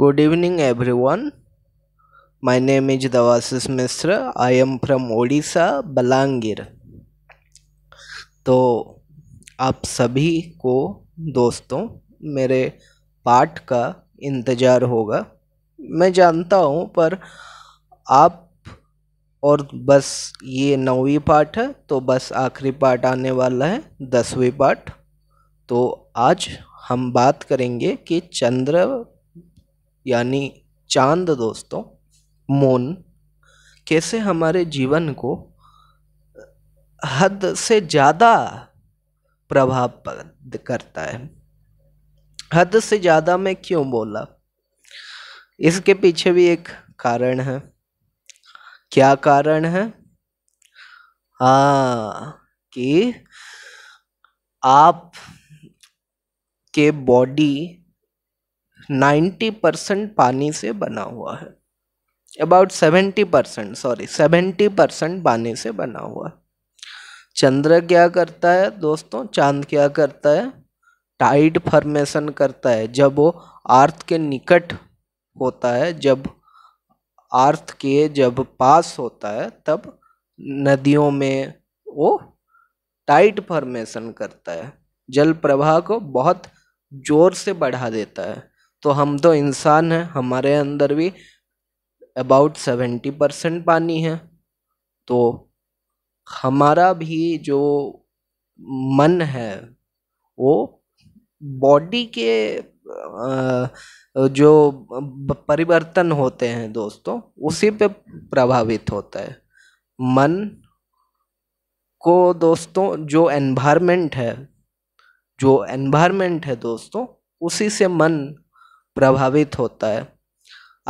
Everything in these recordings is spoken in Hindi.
Good evening everyone. My name is Davasis Misra. I am from Odisha, Balangir. तो आप सभी को दोस्तों मेरे पाठ का इंतज़ार होगा मैं जानता हूँ पर आप और बस ये नौवीं पाठ है तो बस आखिरी पाठ आने वाला है दसवीं पाठ तो आज हम बात करेंगे कि चंद्र यानी चांद दोस्तों मून कैसे हमारे जीवन को हद से ज़्यादा प्रभाव करता है हद से ज़्यादा मैं क्यों बोला इसके पीछे भी एक कारण है क्या कारण है हाँ कि आप के बॉडी नाइन्टी परसेंट पानी से बना हुआ है about seventy percent sorry seventy percent पानी से बना हुआ है चंद्र क्या करता है दोस्तों चांद क्या करता है टाइड फॉर्मेशन करता है जब वो अर्थ के निकट होता है जब अर्थ के जब पास होता है तब नदियों में वो टाइट फॉर्मेशन करता है जल प्रवाह को बहुत जोर से बढ़ा देता है तो हम तो इंसान हैं हमारे अंदर भी अबाउट सेवेंटी परसेंट पानी है तो हमारा भी जो मन है वो बॉडी के जो परिवर्तन होते हैं दोस्तों उसी पे प्रभावित होता है मन को दोस्तों जो एनवायरनमेंट है जो एनवायरनमेंट है दोस्तों उसी से मन प्रभावित होता है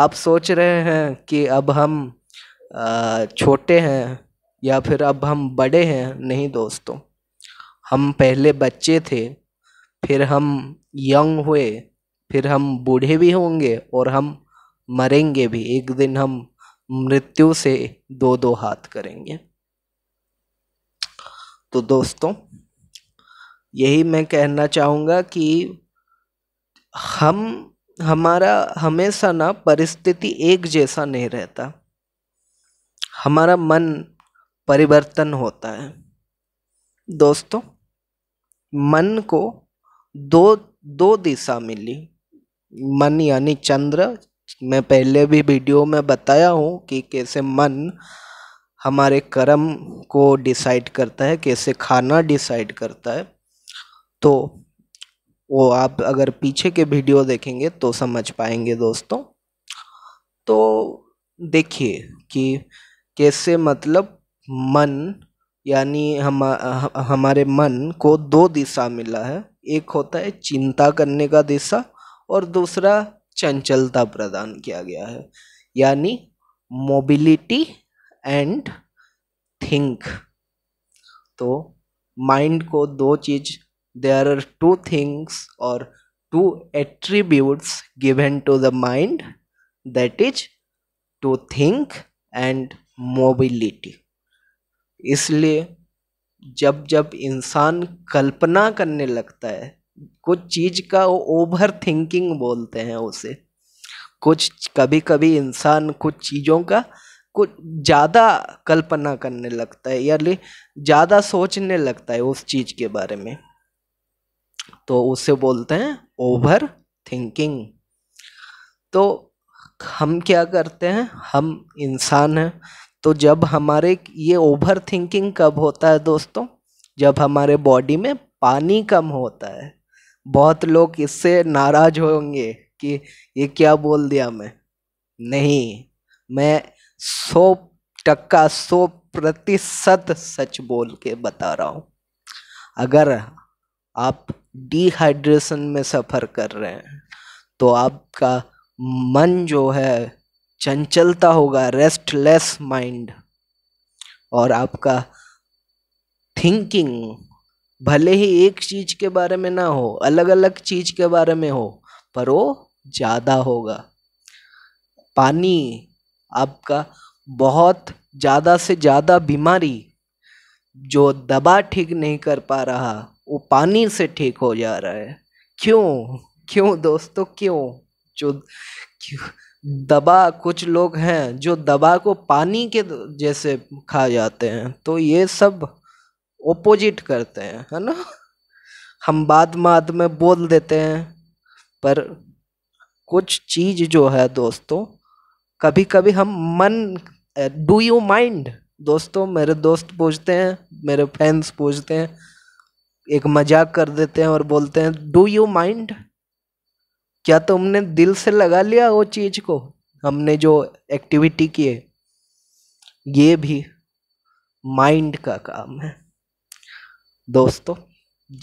आप सोच रहे हैं कि अब हम छोटे हैं या फिर अब हम बड़े हैं नहीं दोस्तों हम पहले बच्चे थे फिर हम यंग हुए फिर हम बूढ़े भी होंगे और हम मरेंगे भी एक दिन हम मृत्यु से दो दो हाथ करेंगे तो दोस्तों यही मैं कहना चाहूँगा कि हम हमारा हमेशा ना परिस्थिति एक जैसा नहीं रहता हमारा मन परिवर्तन होता है दोस्तों मन को दो दो दिशा मिली मन यानी चंद्र मैं पहले भी वीडियो में बताया हूँ कि कैसे मन हमारे कर्म को डिसाइड करता है कैसे खाना डिसाइड करता है तो वो आप अगर पीछे के वीडियो देखेंगे तो समझ पाएंगे दोस्तों तो देखिए कि कैसे मतलब मन यानी हम हमारे मन को दो दिशा मिला है एक होता है चिंता करने का दिशा और दूसरा चंचलता प्रदान किया गया है यानी मोबिलिटी एंड थिंक तो माइंड को दो चीज़ there are two things or two attributes given to the mind that is to think and mobility इसलिए जब जब इंसान कल्पना करने लगता है कुछ चीज़ का वो ओवर थिंकिंग बोलते हैं उसे कुछ कभी कभी इंसान कुछ चीज़ों का कुछ ज़्यादा कल्पना करने लगता है यानी ज़्यादा सोचने लगता है उस चीज़ के बारे में तो उसे बोलते हैं ओवर थिंकिंग तो हम क्या करते हैं हम इंसान हैं तो जब हमारे ये ओवर थिंकिंग कब होता है दोस्तों जब हमारे बॉडी में पानी कम होता है बहुत लोग इससे नाराज होंगे कि ये क्या बोल दिया मैं नहीं मैं सौ टक्का सौ प्रतिशत सच बोल के बता रहा हूँ अगर आप डिहाइड्रेशन में सफ़र कर रहे हैं तो आपका मन जो है चंचलता होगा रेस्टलेस माइंड और आपका थिंकिंग भले ही एक चीज के बारे में ना हो अलग अलग चीज के बारे में हो पर वो ज़्यादा होगा पानी आपका बहुत ज़्यादा से ज़्यादा बीमारी जो दबा ठीक नहीं कर पा रहा वो पानी से ठीक हो जा रहा है क्यों क्यों दोस्तों तो क्यों जो क्यों दबा कुछ लोग हैं जो दबा को पानी के जैसे खा जाते हैं तो ये सब ओपोजिट करते हैं है ना हम बाद माद में बोल देते हैं पर कुछ चीज जो है दोस्तों कभी कभी हम मन डू यू माइंड दोस्तों मेरे दोस्त पूछते हैं मेरे फ्रेंड्स पूछते हैं एक मजाक कर देते हैं और बोलते हैं डू यू माइंड क्या तुमने दिल से लगा लिया वो चीज को हमने जो एक्टिविटी की है ये भी माइंड का काम है दोस्तों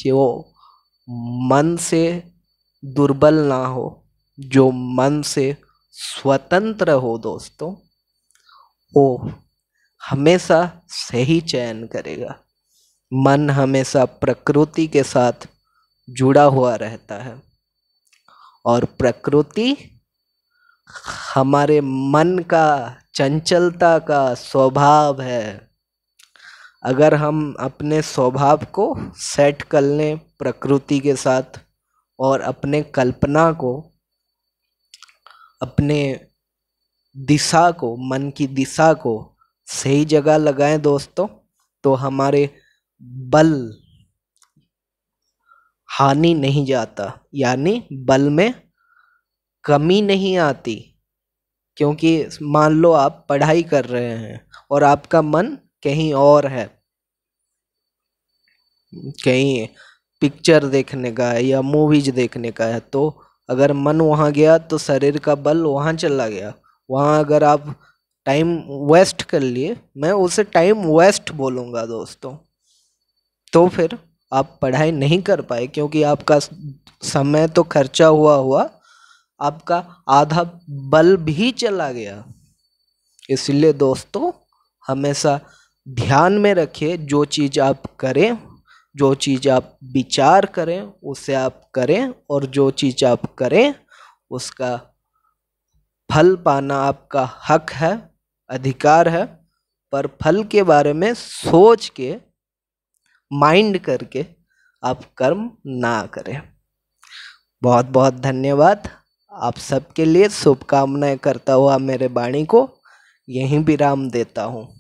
जो मन से दुर्बल ना हो जो मन से स्वतंत्र हो दोस्तों वो हमेशा सही चयन करेगा मन हमेशा प्रकृति के साथ जुड़ा हुआ रहता है और प्रकृति हमारे मन का चंचलता का स्वभाव है अगर हम अपने स्वभाव को सेट कर लें प्रकृति के साथ और अपने कल्पना को अपने दिशा को मन की दिशा को सही जगह लगाएं दोस्तों तो हमारे बल हानि नहीं जाता यानी बल में कमी नहीं आती क्योंकि मान लो आप पढ़ाई कर रहे हैं और आपका मन कहीं और है कहीं पिक्चर देखने का है या मूवीज देखने का है तो अगर मन वहाँ गया तो शरीर का बल वहाँ चला गया वहाँ अगर आप टाइम वेस्ट कर लिए मैं उसे टाइम वेस्ट बोलूँगा दोस्तों तो फिर आप पढ़ाई नहीं कर पाए क्योंकि आपका समय तो खर्चा हुआ हुआ आपका आधा बल भी चला गया इसलिए दोस्तों हमेशा ध्यान में रखिए जो चीज़ आप करें जो चीज़ आप विचार करें उसे आप करें और जो चीज़ आप करें उसका फल पाना आपका हक है अधिकार है पर फल के बारे में सोच के माइंड करके आप कर्म ना करें बहुत बहुत धन्यवाद आप सबके लिए शुभकामनाएं करता हुआ मेरे वाणी को यहीं विराम देता हूँ